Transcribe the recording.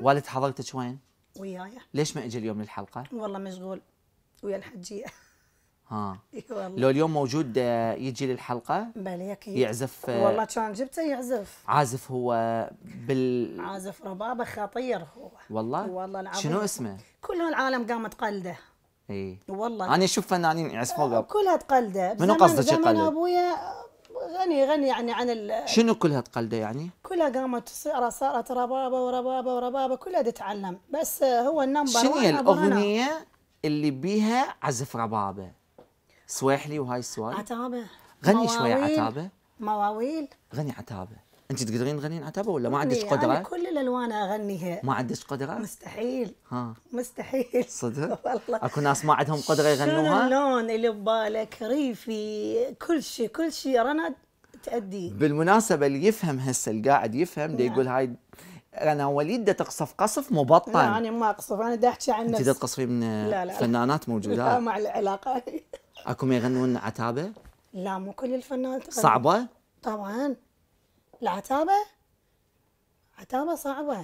والد حضرتك وين؟ وياي ليش ما اجى اليوم للحلقه؟ والله مشغول ويا الحجيه ها والله لو اليوم موجود آه، يجي للحلقه بلى اكيد يعزف آه، والله كان جبته يعزف عازف هو بال عازف ربابه خطير هو والله والله العظيم شنو اسمه؟ كل العالم قامت تقلده اي والله انا اشوف فنانين يعزفون آه، كلها تقلده منو قصدك يقلد؟ ابويا غني غني يعني عن ال... شنو كلها تقلده يعني؟ كلها قامت تصير صارت ربابه وربابه وربابه كلها تتعلم بس هو النمبر شنو هي الاغنيه اللي بيها عزف ربابه؟ سويحلي وهاي السواي عتابه غني شويه عتابه مواويل غني عتابه انت تقدرين تغنين عتابه ولا ما عندك يعني قدره؟ أنا كل الالوان اغنيها ما عندك قدره؟ مستحيل ها مستحيل صدق؟ والله اكو ناس ما عندهم قدره يغنوها؟ شنو اللون اللي ببالك ريفي كل شيء كل شيء رند تأدي بالمناسبة اللي يفهم هسه اللي قاعد يفهم دي نعم. يقول هاي انا وليد دا تقصف قصف مبطن لا انا ما اقصف انا دا احكي عن نفسي انت تقصفي من فنانات موجودات لا مع العلاقه اكو ما يغنون عتابه؟ لا مو كل الفنانات تغني صعبه؟ طبعا العتابه عتابه صعبه